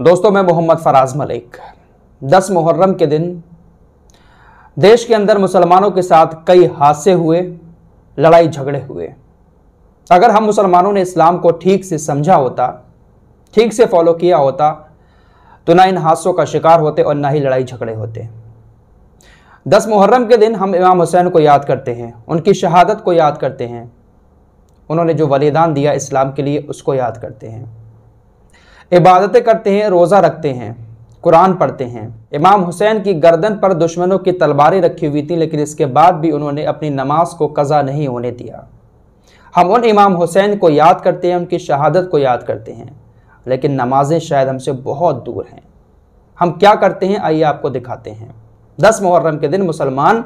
दोस्तों मैं मोहम्मद फराज मलिक दस मुहर्रम के दिन देश के अंदर मुसलमानों के साथ कई हादसे हुए लड़ाई झगड़े हुए अगर हम मुसलमानों ने इस्लाम को ठीक से समझा होता ठीक से फॉलो किया होता तो ना इन हादसों का शिकार होते और ना ही लड़ाई झगड़े होते दस मुहर्रम के दिन हम इमाम हुसैन को याद करते हैं उनकी शहादत को याद करते हैं उन्होंने जो बलिदान दिया इस्लाम के लिए उसको याद करते हैं इबादतें करते हैं रोज़ा रखते हैं कुरान पढ़ते हैं इमाम हुसैन की गर्दन पर दुश्मनों की तलवारें रखी हुई थी लेकिन इसके बाद भी उन्होंने अपनी नमाज को कज़ा नहीं होने दिया हम उन इमाम हुसैन को याद करते हैं उनकी शहादत को याद करते हैं लेकिन नमाजें शायद हमसे बहुत दूर हैं हम क्या करते हैं आइए आपको दिखाते हैं दस मुहर्रम के दिन मुसलमान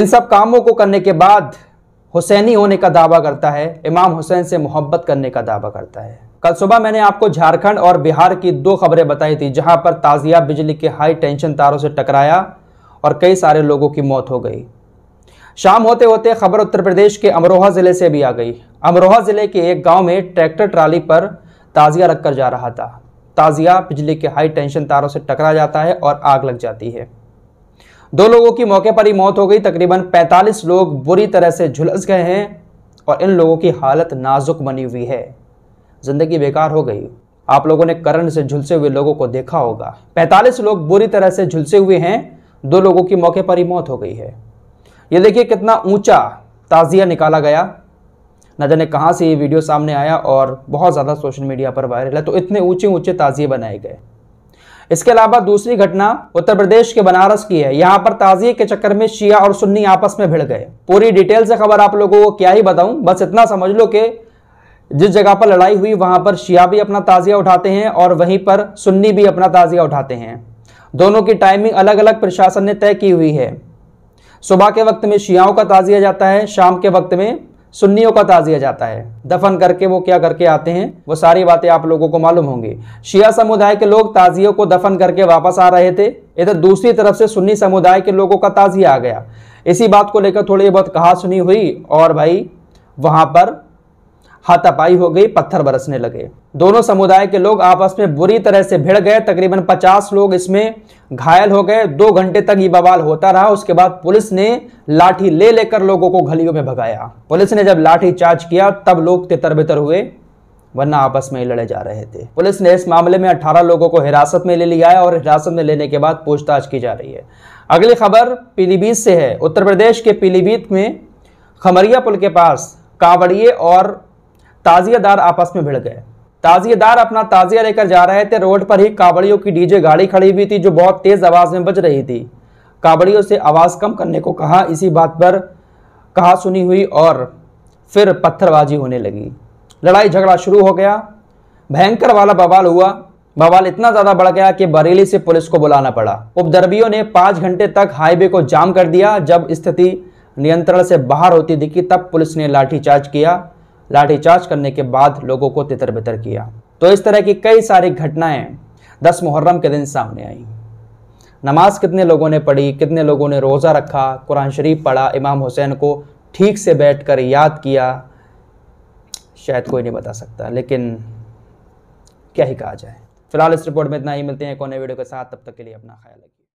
इन सब कामों को करने के बाद हुसैनी होने का दावा करता है इमाम हुसैन से मोहब्बत करने का दावा करता है कल सुबह मैंने आपको झारखंड और बिहार की दो खबरें बताई थी जहां पर ताज़िया बिजली के हाई टेंशन तारों से टकराया और कई सारे लोगों की मौत हो गई शाम होते होते खबर उत्तर प्रदेश के अमरोहा ज़िले से भी आ गई अमरोहा ज़िले के एक गाँव में ट्रैक्टर ट्राली पर ताज़िया रखकर जा रहा था ताज़िया बिजली के हाई टेंशन तारों से टकरा जाता है और आग लग जाती है दो लोगों की मौके पर ही मौत हो गई तकरीबन 45 लोग बुरी तरह से झुलस गए हैं और इन लोगों की हालत नाजुक बनी हुई है ज़िंदगी बेकार हो गई आप लोगों ने करंट से झुलसे हुए लोगों को देखा होगा 45 लोग बुरी तरह से झुलसे हुए हैं दो लोगों की मौके पर ही मौत हो गई है ये देखिए कितना ऊंचा ताज़िया निकाला गया न जाने कहाँ से ये वीडियो सामने आया और बहुत ज़्यादा सोशल मीडिया पर वायरल है तो इतने ऊंचे ऊंचे ताज़िए बनाए गए इसके अलावा दूसरी घटना उत्तर प्रदेश के बनारस की है यहाँ पर ताजिए के चक्कर में शिया और सुन्नी आपस में भिड़ गए पूरी डिटेल से खबर आप लोगों को क्या ही बताऊं बस इतना समझ लो कि जिस जगह पर लड़ाई हुई वहां पर शिया भी अपना ताजिया उठाते हैं और वहीं पर सुन्नी भी अपना ताजिया उठाते हैं दोनों की टाइमिंग अलग अलग प्रशासन ने तय की हुई है सुबह के वक्त में शियाओं का ताजिया जाता है शाम के वक्त में सुन्नियों का ताजिया जाता है दफन करके वो क्या करके आते हैं वो सारी बातें आप लोगों को मालूम होंगी शिया समुदाय के लोग ताजियों को दफन करके वापस आ रहे थे इधर दूसरी तरफ से सुन्नी समुदाय के लोगों का ताजिया आ गया इसी बात को लेकर थोड़ी बहुत कहा सुनी हुई और भाई वहां पर हाथापाई हो गई पत्थर बरसने लगे दोनों समुदाय के लोग आपस में बुरी तरह से भिड़ गए तकरीबन 50 लोग इसमें घायल हो गए दो घंटे तक ये बवाल होता रहा उसके बाद पुलिस ने लाठी ले लेकर लोगों को गलियों में भगाया पुलिस ने जब लाठी चार्ज किया तब लोग तितर बितर हुए वरना आपस में ही लड़े जा रहे थे पुलिस ने इस मामले में 18 लोगों को हिरासत में ले लिया है और हिरासत में लेने के बाद पूछताछ की जा रही है अगली खबर पीलीभीत से है उत्तर प्रदेश के पीलीभीत में खमरिया पुल के पास कांवड़िए और ताजियादार आपस में भिड़ गए ताजियादार अपना ताजिया लेकर जा रहे थे रोड पर ही कावड़ियों की डीजे गाड़ी खड़ी हुई थी जो बहुत तेज़ आवाज़ में बज रही थी कावड़ियों से आवाज़ कम करने को कहा इसी बात पर कहा सुनी हुई और फिर पत्थरबाजी होने लगी लड़ाई झगड़ा शुरू हो गया भयंकर वाला बवाल हुआ बवाल इतना ज़्यादा बढ़ गया कि बरेली से पुलिस को बुलाना पड़ा उपद्रवियों ने पांच घंटे तक हाईवे को जाम कर दिया जब स्थिति नियंत्रण से बाहर होती दिखी तब पुलिस ने लाठीचार्ज किया लाठीचार्ज करने के बाद लोगों को तितर बितर किया तो इस तरह की कई सारी घटनाएं दस मुहर्रम के दिन सामने आई नमाज कितने लोगों ने पढ़ी कितने लोगों ने रोज़ा रखा कुरान शरीफ पढ़ा इमाम हुसैन को ठीक से बैठकर याद किया शायद कोई नहीं बता सकता लेकिन क्या ही कहा जाए फिलहाल इस रिपोर्ट में इतना ही मिलते हैं कोने वीडियो के साथ तब तक के लिए अपना ख्याल रखिए